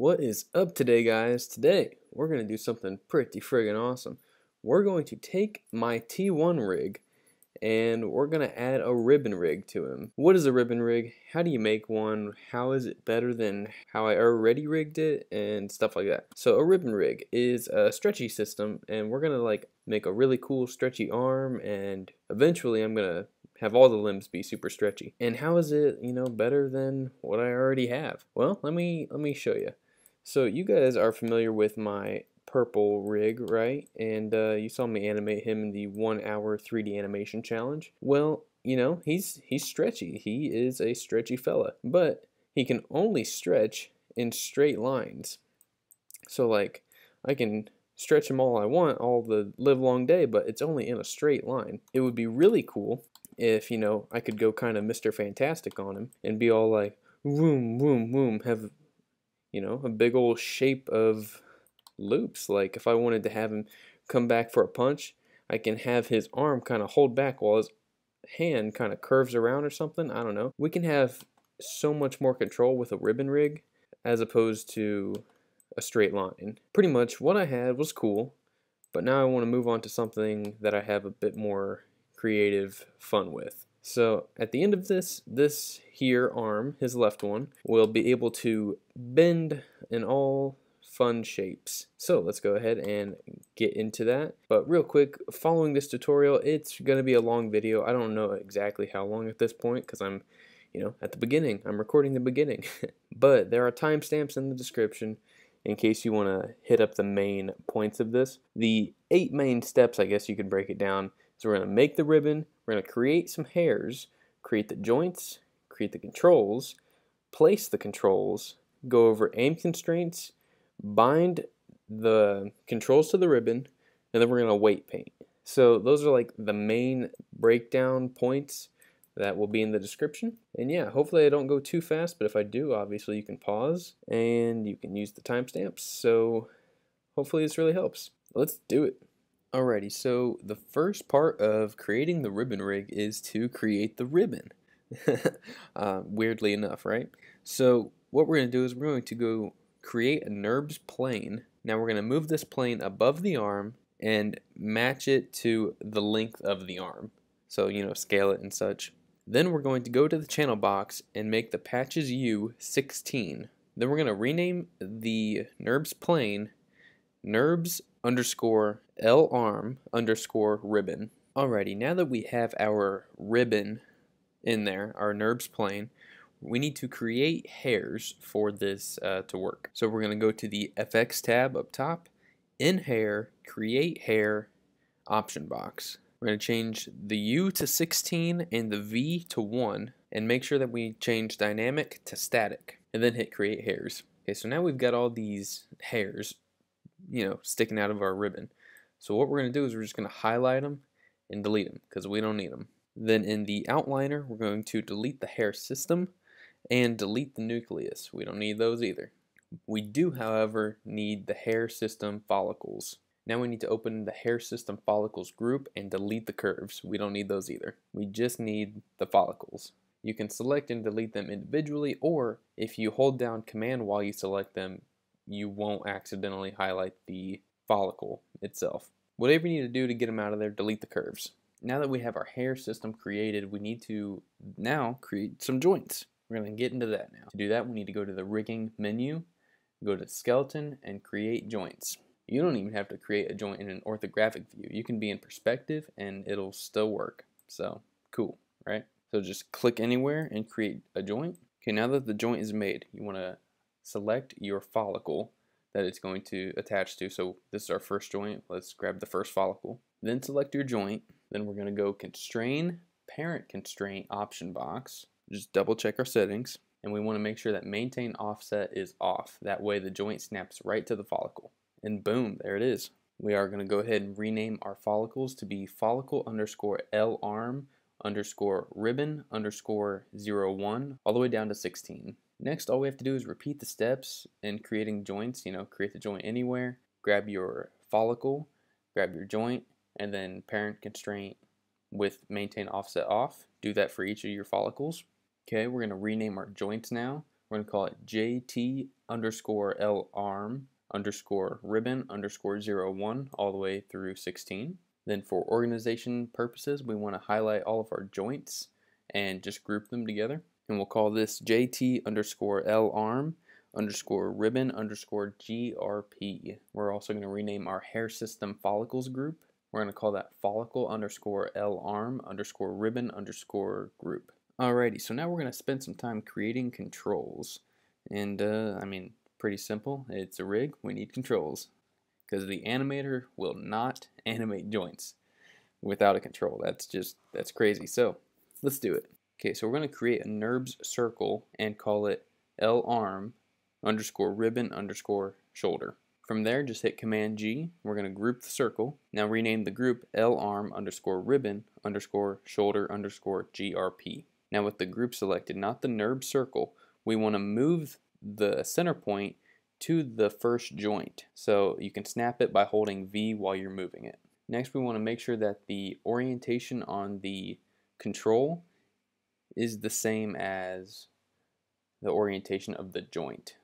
What is up today, guys? Today, we're going to do something pretty friggin' awesome. We're going to take my T1 rig and we're going to add a ribbon rig to him. What is a ribbon rig? How do you make one? How is it better than how I already rigged it? And stuff like that. So a ribbon rig is a stretchy system and we're going to like make a really cool stretchy arm and eventually I'm going to have all the limbs be super stretchy. And how is it, you know, better than what I already have? Well, let me let me show you. So you guys are familiar with my purple rig, right? And uh, you saw me animate him in the one hour 3D animation challenge. Well, you know, he's he's stretchy. He is a stretchy fella, but he can only stretch in straight lines. So like, I can stretch him all I want all the live long day, but it's only in a straight line. It would be really cool if, you know, I could go kind of Mr. Fantastic on him and be all like, woom, woom, woom, have you know, a big old shape of loops. Like if I wanted to have him come back for a punch, I can have his arm kind of hold back while his hand kind of curves around or something. I don't know. We can have so much more control with a ribbon rig as opposed to a straight line. Pretty much what I had was cool, but now I want to move on to something that I have a bit more creative fun with. So at the end of this, this here arm, his left one, will be able to bend in all fun shapes. So let's go ahead and get into that. But real quick, following this tutorial, it's going to be a long video. I don't know exactly how long at this point because I'm, you know, at the beginning. I'm recording the beginning. but there are timestamps in the description in case you want to hit up the main points of this. The eight main steps, I guess you could break it down. So we're going to make the ribbon, we're going to create some hairs, create the joints, create the controls, place the controls, go over aim constraints, bind the controls to the ribbon, and then we're going to weight paint. So those are like the main breakdown points that will be in the description. And yeah, hopefully I don't go too fast, but if I do, obviously you can pause and you can use the timestamps. So hopefully this really helps. Let's do it. Alrighty, so the first part of creating the ribbon rig is to create the ribbon. uh, weirdly enough, right? So what we're going to do is we're going to go create a NURBS plane. Now we're going to move this plane above the arm and match it to the length of the arm. So, you know, scale it and such. Then we're going to go to the channel box and make the patches U 16. Then we're going to rename the NURBS plane NURBS underscore larm underscore ribbon. Alrighty, now that we have our ribbon in there, our NURBS plane, we need to create hairs for this uh, to work. So we're going to go to the FX tab up top, in hair, create hair, option box. We're going to change the U to 16 and the V to 1 and make sure that we change dynamic to static and then hit create hairs. Okay, so now we've got all these hairs, you know, sticking out of our ribbon. So what we're going to do is we're just going to highlight them and delete them because we don't need them. Then in the outliner, we're going to delete the hair system and delete the nucleus. We don't need those either. We do, however, need the hair system follicles. Now we need to open the hair system follicles group and delete the curves. We don't need those either. We just need the follicles. You can select and delete them individually, or if you hold down command while you select them, you won't accidentally highlight the follicle itself. Whatever you need to do to get them out of there, delete the curves. Now that we have our hair system created, we need to now create some joints. We're going to get into that now. To do that, we need to go to the rigging menu, go to skeleton, and create joints. You don't even have to create a joint in an orthographic view. You can be in perspective and it'll still work. So cool, right? So just click anywhere and create a joint. Okay, now that the joint is made, you want to select your follicle that it's going to attach to. So this is our first joint. Let's grab the first follicle. Then select your joint. Then we're going to go constrain, parent constraint option box. Just double check our settings. And we want to make sure that maintain offset is off. That way the joint snaps right to the follicle. And boom, there it is. We are going to go ahead and rename our follicles to be follicle underscore L arm underscore ribbon underscore 01 all the way down to 16. Next, all we have to do is repeat the steps in creating joints, you know, create the joint anywhere, grab your follicle, grab your joint, and then parent constraint with maintain offset off. Do that for each of your follicles. Okay, we're going to rename our joints now. We're going to call it JT underscore L arm underscore ribbon underscore 01 all the way through 16. Then for organization purposes, we want to highlight all of our joints and just group them together and we'll call this JT underscore L arm underscore ribbon underscore GRP. We're also going to rename our hair system follicles group. We're going to call that follicle underscore L arm underscore ribbon underscore group. Alrighty, so now we're going to spend some time creating controls. And uh, I mean, pretty simple. It's a rig, we need controls. Because the animator will not animate joints without a control. That's just, that's crazy. So let's do it. Okay, so we're going to create a NURBS circle and call it L-arm underscore ribbon underscore shoulder. From there, just hit Command G. We're going to group the circle. Now rename the group L-arm underscore ribbon underscore shoulder underscore GRP. Now with the group selected, not the NURBS circle, we want to move the center point to the first joint. So you can snap it by holding V while you're moving it. Next, we want to make sure that the orientation on the control is the same as the orientation of the joint.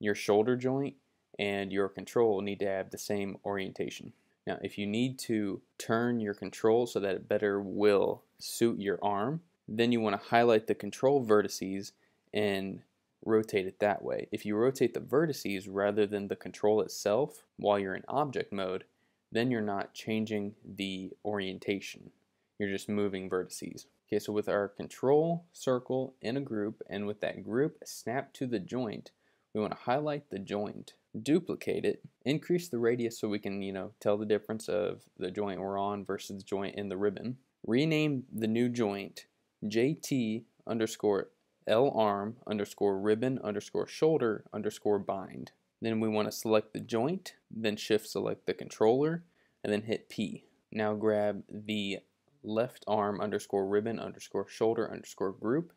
Your shoulder joint and your control need to have the same orientation. Now, if you need to turn your control so that it better will suit your arm, then you want to highlight the control vertices and rotate it that way. If you rotate the vertices rather than the control itself while you're in object mode, then you're not changing the orientation. You're just moving vertices. Okay, so with our control circle in a group and with that group snapped to the joint, we want to highlight the joint, duplicate it, increase the radius so we can, you know, tell the difference of the joint we're on versus the joint in the ribbon. Rename the new joint JT underscore L arm underscore ribbon underscore shoulder underscore bind. Then we want to select the joint, then shift select the controller, and then hit P. Now grab the left arm underscore ribbon underscore shoulder underscore group.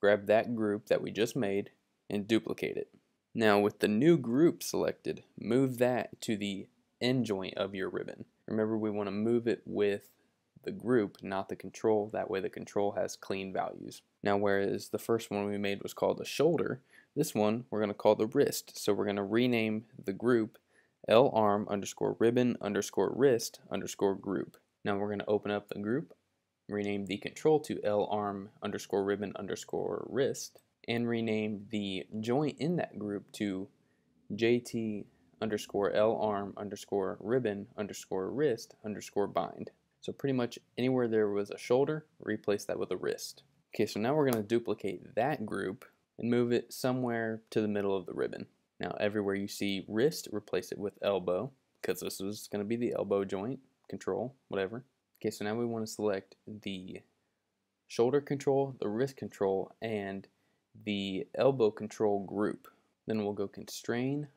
Grab that group that we just made and duplicate it. Now with the new group selected, move that to the end joint of your ribbon. Remember we want to move it with the group, not the control. That way the control has clean values. Now whereas the first one we made was called the shoulder, this one we're going to call the wrist. So we're going to rename the group L arm underscore ribbon underscore wrist underscore group. Now we're going to open up a group, rename the control to larm underscore ribbon underscore wrist, and rename the joint in that group to jt underscore larm underscore ribbon underscore wrist underscore bind. So pretty much anywhere there was a shoulder, replace that with a wrist. Okay, so now we're going to duplicate that group and move it somewhere to the middle of the ribbon. Now everywhere you see wrist, replace it with elbow, because this is going to be the elbow joint control, whatever. Okay, so now we want to select the shoulder control, the wrist control, and the elbow control group. Then we'll go constrain,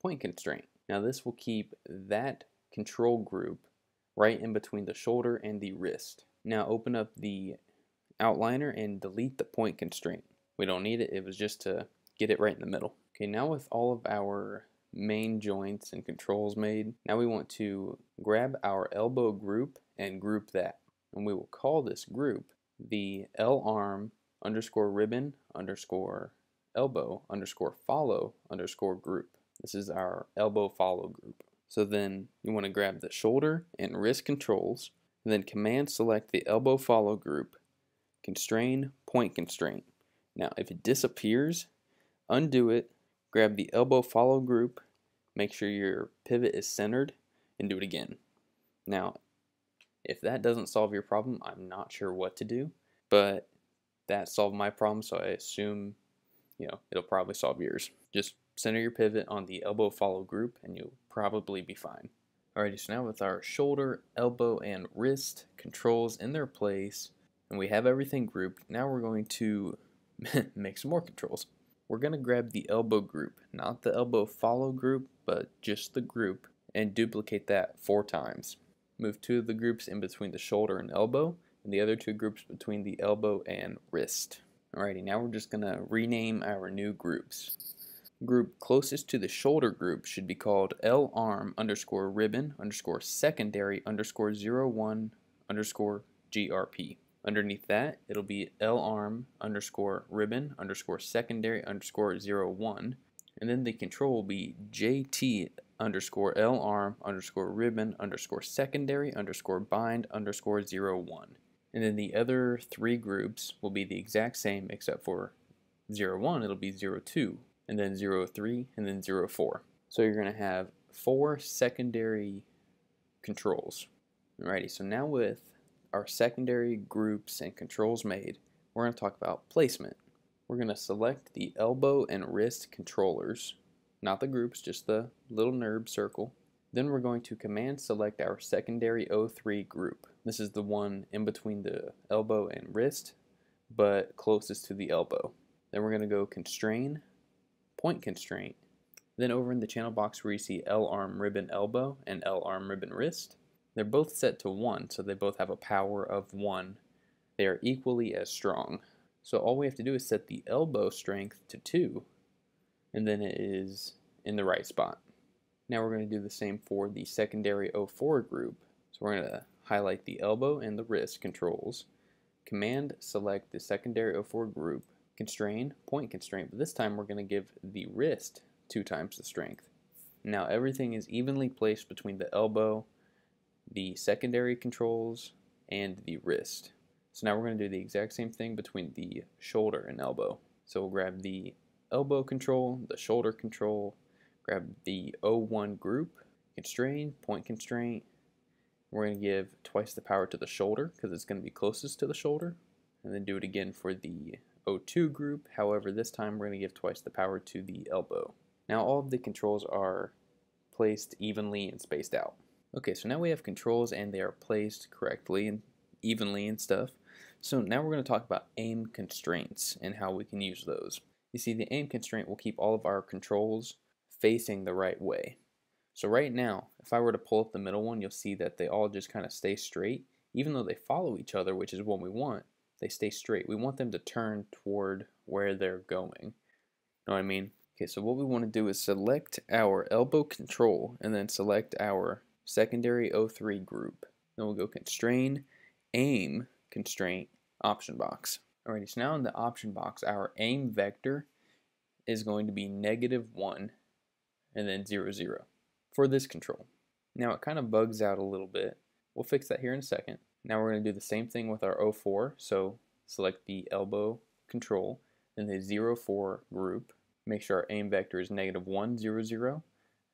point constraint. Now this will keep that control group right in between the shoulder and the wrist. Now open up the outliner and delete the point constraint. We don't need it, it was just to get it right in the middle. Okay, now with all of our main joints and controls made. Now we want to grab our elbow group and group that. And we will call this group the L-arm underscore ribbon underscore elbow underscore follow underscore group. This is our elbow follow group. So then you want to grab the shoulder and wrist controls, and then command select the elbow follow group, constrain, point constraint. Now if it disappears, undo it, grab the elbow follow group, make sure your pivot is centered, and do it again. Now, if that doesn't solve your problem, I'm not sure what to do, but that solved my problem, so I assume you know it'll probably solve yours. Just center your pivot on the elbow follow group and you'll probably be fine. Alrighty, so now with our shoulder, elbow, and wrist controls in their place, and we have everything grouped, now we're going to make some more controls we're going to grab the elbow group, not the elbow follow group, but just the group, and duplicate that four times. Move two of the groups in between the shoulder and elbow, and the other two groups between the elbow and wrist. Alrighty, now we're just going to rename our new groups. Group closest to the shoulder group should be called L-arm underscore ribbon underscore secondary underscore 01 underscore GRP. Underneath that, it'll be larm underscore ribbon underscore secondary underscore zero one. And then the control will be jt underscore larm underscore ribbon underscore secondary underscore bind underscore zero one. And then the other three groups will be the exact same except for zero one, it'll be zero two, and then zero three, and then zero four. So you're going to have four secondary controls. Alrighty, so now with our secondary groups and controls made, we're going to talk about placement. We're going to select the elbow and wrist controllers, not the groups, just the little NURB circle. Then we're going to command select our secondary O3 group. This is the one in between the elbow and wrist, but closest to the elbow. Then we're going to go constrain, point constraint. Then over in the channel box where you see L-arm ribbon elbow and L-arm ribbon wrist, they're both set to 1, so they both have a power of 1. They are equally as strong. So all we have to do is set the elbow strength to 2, and then it is in the right spot. Now we're going to do the same for the secondary 04 group. So we're going to highlight the elbow and the wrist controls. Command select the secondary 04 group, constrain, point constraint, but this time we're going to give the wrist two times the strength. Now everything is evenly placed between the elbow the secondary controls, and the wrist. So now we're going to do the exact same thing between the shoulder and elbow. So we'll grab the elbow control, the shoulder control, grab the O1 group, constraint, point constraint. We're going to give twice the power to the shoulder because it's going to be closest to the shoulder. And then do it again for the O2 group. However, this time we're going to give twice the power to the elbow. Now all of the controls are placed evenly and spaced out. Okay, so now we have controls and they are placed correctly and evenly and stuff. So now we're going to talk about aim constraints and how we can use those. You see, the aim constraint will keep all of our controls facing the right way. So right now, if I were to pull up the middle one, you'll see that they all just kind of stay straight. Even though they follow each other, which is what we want, they stay straight. We want them to turn toward where they're going. Know what I mean? Okay, so what we want to do is select our elbow control and then select our secondary O3 group. Then we'll go constrain, aim, constraint, option box. Alrighty, so now in the option box, our aim vector is going to be negative 1 and then 0, 0 for this control. Now it kind of bugs out a little bit. We'll fix that here in a second. Now we're going to do the same thing with our 0 04, so select the elbow control and the 0, 04 group. Make sure our aim vector is negative 1, 0, 0,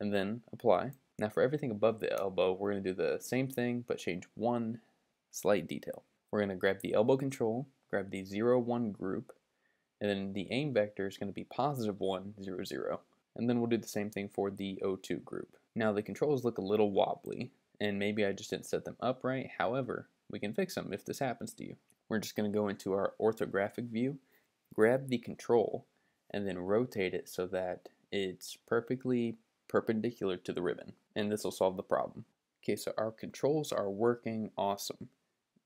and then apply. Now for everything above the elbow, we're going to do the same thing, but change one slight detail. We're going to grab the elbow control, grab the 0, 1 group, and then the aim vector is going to be positive 1, 0, 0. And then we'll do the same thing for the O2 group. Now the controls look a little wobbly, and maybe I just didn't set them up right. However, we can fix them if this happens to you. We're just going to go into our orthographic view, grab the control, and then rotate it so that it's perfectly perpendicular to the ribbon and this will solve the problem. Okay, so our controls are working awesome.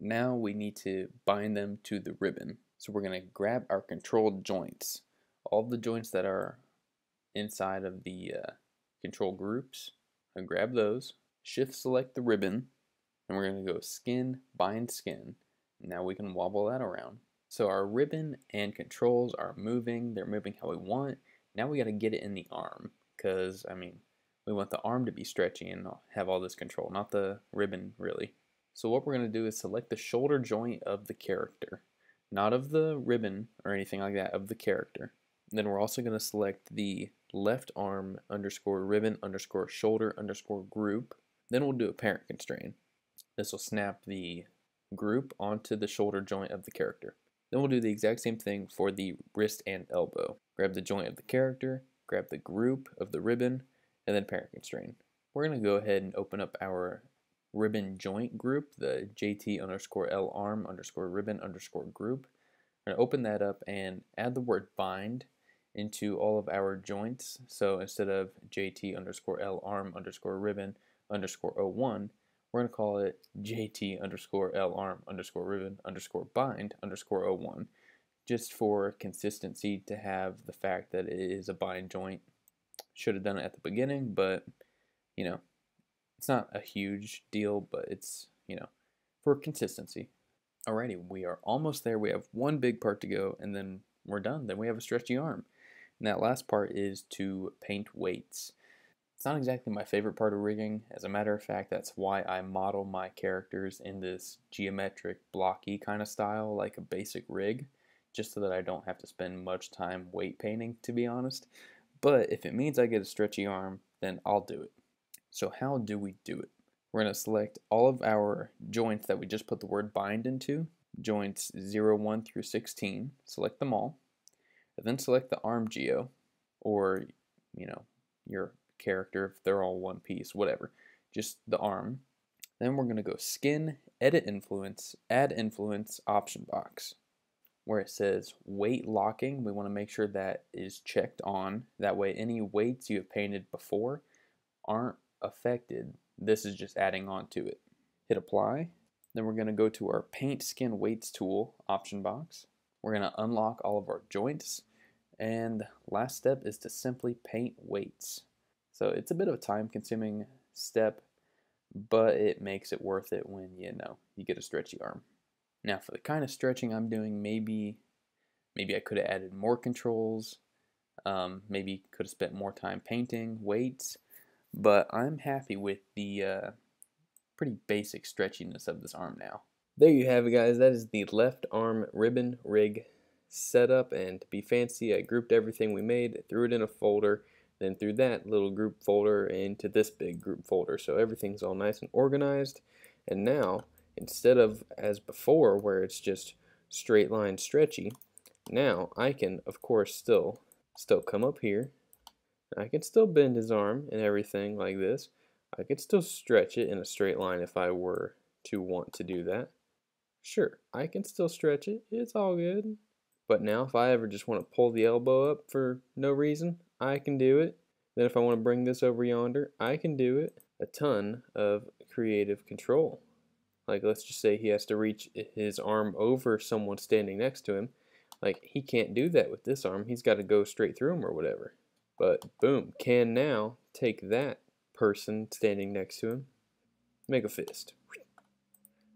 Now we need to bind them to the ribbon. So we're gonna grab our controlled joints. All the joints that are inside of the uh, control groups, I grab those, shift select the ribbon, and we're gonna go skin, bind skin. Now we can wobble that around. So our ribbon and controls are moving, they're moving how we want. Now we gotta get it in the arm, cause I mean, we want the arm to be stretchy and have all this control, not the ribbon really. So what we're going to do is select the shoulder joint of the character, not of the ribbon or anything like that, of the character. And then we're also going to select the left arm underscore ribbon underscore shoulder underscore group. Then we'll do a parent constraint. This will snap the group onto the shoulder joint of the character. Then we'll do the exact same thing for the wrist and elbow. Grab the joint of the character, grab the group of the ribbon, and then parent constraint. We're going to go ahead and open up our ribbon joint group, the JT underscore L arm underscore ribbon underscore group. We're going to open that up and add the word bind into all of our joints. So instead of JT underscore L arm underscore ribbon underscore 01, we're going to call it JT underscore L arm underscore ribbon underscore bind underscore 01 just for consistency to have the fact that it is a bind joint should have done it at the beginning, but you know, it's not a huge deal, but it's, you know, for consistency. Alrighty, we are almost there. We have one big part to go and then we're done. Then we have a stretchy arm. And that last part is to paint weights. It's not exactly my favorite part of rigging. As a matter of fact, that's why I model my characters in this geometric, blocky kind of style, like a basic rig, just so that I don't have to spend much time weight painting, to be honest. But if it means I get a stretchy arm, then I'll do it. So how do we do it? We're going to select all of our joints that we just put the word bind into, joints 0, 1 through 16, select them all, and then select the arm geo, or, you know, your character, if they're all one piece, whatever, just the arm. Then we're going to go skin, edit influence, add influence, option box where it says weight locking. We want to make sure that is checked on. That way any weights you have painted before aren't affected. This is just adding on to it. Hit apply. Then we're going to go to our paint skin weights tool option box. We're going to unlock all of our joints. And last step is to simply paint weights. So it's a bit of a time consuming step, but it makes it worth it when you know you get a stretchy arm. Now for the kind of stretching I'm doing, maybe maybe I could have added more controls, um, maybe could have spent more time painting, weights, but I'm happy with the uh, pretty basic stretchiness of this arm now. There you have it guys, that is the left arm ribbon rig setup and to be fancy I grouped everything we made, threw it in a folder, then threw that little group folder into this big group folder so everything's all nice and organized and now Instead of as before where it's just straight line stretchy, now I can of course still still come up here. I can still bend his arm and everything like this. I could still stretch it in a straight line if I were to want to do that. Sure, I can still stretch it. It's all good. But now if I ever just want to pull the elbow up for no reason, I can do it. Then if I want to bring this over yonder, I can do it. A ton of creative control. Like let's just say he has to reach his arm over someone standing next to him. Like he can't do that with this arm. He's got to go straight through him or whatever. But boom, can now take that person standing next to him, make a fist.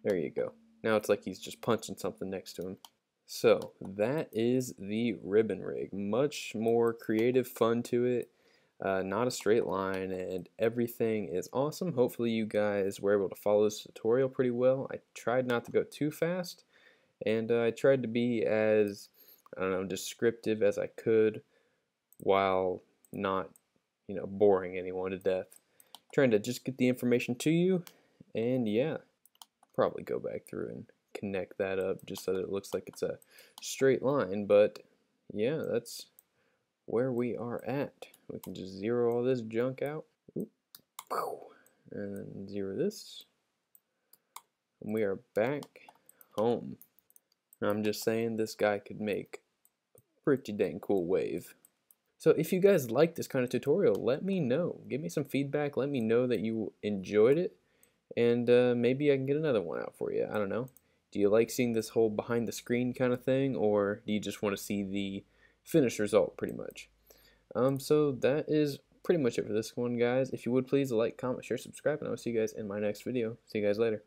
There you go. Now it's like he's just punching something next to him. So that is the ribbon rig. Much more creative fun to it uh, not a straight line and everything is awesome. Hopefully you guys were able to follow this tutorial pretty well. I tried not to go too fast and uh, I tried to be as, I don't know, descriptive as I could while not, you know, boring anyone to death. Trying to just get the information to you and yeah, probably go back through and connect that up just so that it looks like it's a straight line but yeah that's where we are at we can just zero all this junk out. And zero this. And we are back home. And I'm just saying this guy could make a pretty dang cool wave. So if you guys like this kind of tutorial, let me know. Give me some feedback. Let me know that you enjoyed it. And uh, maybe I can get another one out for you. I don't know. Do you like seeing this whole behind the screen kind of thing? Or do you just want to see the finished result pretty much? Um, so that is pretty much it for this one, guys. If you would please like, comment, share, subscribe, and I will see you guys in my next video. See you guys later.